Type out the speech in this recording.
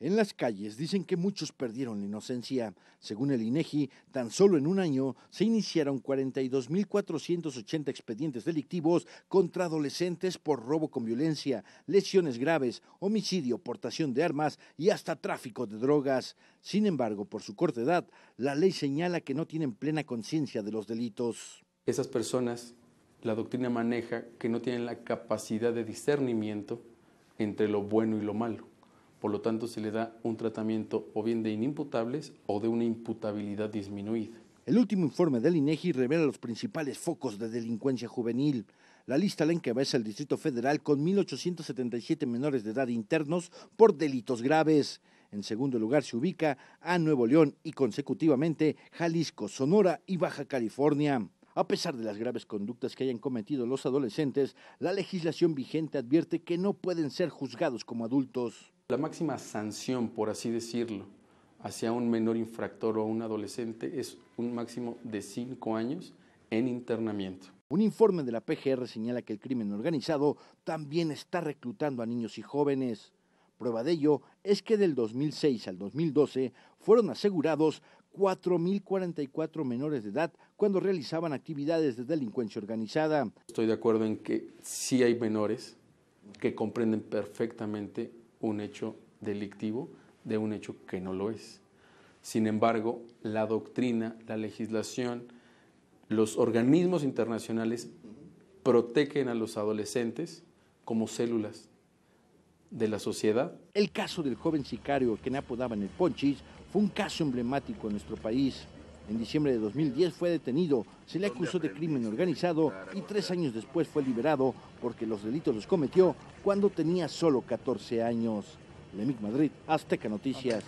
En las calles dicen que muchos perdieron la inocencia. Según el INEGI, e tan solo en un año se iniciaron 42.480 expedientes delictivos contra adolescentes por robo con violencia, lesiones graves, homicidio, portación de armas y hasta tráfico de drogas. Sin embargo, por su corta edad, la ley señala que no tienen plena conciencia de los delitos. Esas personas, la doctrina maneja que no tienen la capacidad de discernimiento entre lo bueno y lo malo por lo tanto, se le da un tratamiento o bien de inimputables o de una imputabilidad disminuida. El último informe del INEGI e revela los principales focos de delincuencia juvenil. La lista la encabeza el Distrito Federal con 1.877 menores de edad internos por delitos graves. En segundo lugar se ubica a Nuevo León y consecutivamente Jalisco, Sonora y Baja California. A pesar de las graves conductas que hayan cometido los adolescentes, la legislación vigente advierte que no pueden ser juzgados como adultos. La máxima sanción, por así decirlo, hacia un menor infractor o un adolescente es un máximo de cinco años en internamiento. Un informe de la PGR señala que el crimen organizado también está reclutando a niños y jóvenes. Prueba de ello es que del 2006 al 2012 fueron asegurados 4.044 menores de edad cuando realizaban actividades de delincuencia organizada. Estoy de acuerdo en que sí hay menores que comprenden perfectamente un hecho delictivo de un hecho que no lo es. Sin embargo, la doctrina, la legislación, los organismos internacionales protegen a los adolescentes como células de la sociedad. El caso del joven sicario que en el Ponchis fue un caso emblemático en nuestro país. En diciembre de 2010 fue detenido, se le acusó de crimen organizado y tres años después fue liberado porque los delitos los cometió cuando tenía solo 14 años. Lemic Madrid, Azteca Noticias.